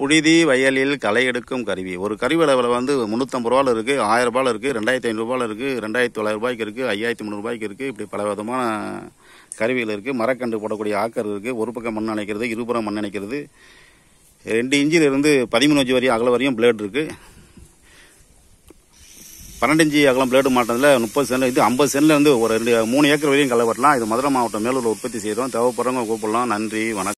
புழுதி வயலில் களை எடுக்கும் கருவி ஒரு கருவி விலை வந்து முந்நூற்றம்பது ரூபாவில் இருக்குது ஆயிரம் ரூபாயில் இருக்குது ரெண்டாயிரத்தி ஐநூறுரூபாவில் இருக்குது ரெண்டாயிரத்தி தொள்ளாயிரம் ரூபாய்க்கு இருக்குது ஐயாயிரத்தி முந்நூறுபாய்க்கு இருக்குது இப்படி பல விதமான கருவிகள் இருக்குது மரக்கண்டு போடக்கூடிய ஆக்கர் இருக்குது ஒரு பக்கம் மண் அணைக்கிறது இருபுறம் மண் அணைக்கிறது ரெண்டு இன்ச்சிலிருந்து பதிமூணு இஞ்சி வரையும் அகல வரையும் பிளேட் இருக்குது பன்னெண்டு இஞ்சி அகலம் பிளேடு மாட்டதில் முப்பது சென்ட் இது ஐம்பது சென்ட்லேருந்து ஒரு ரெண்டு மூணு ஏக்கர் வரையும் களை வரலாம் இது மதுரை மாவட்டம் மேலூரில் உற்பத்தி செய்கிறோம் தேவைப்படுறவங்க கூப்பிடலாம் நன்றி வணக்கம்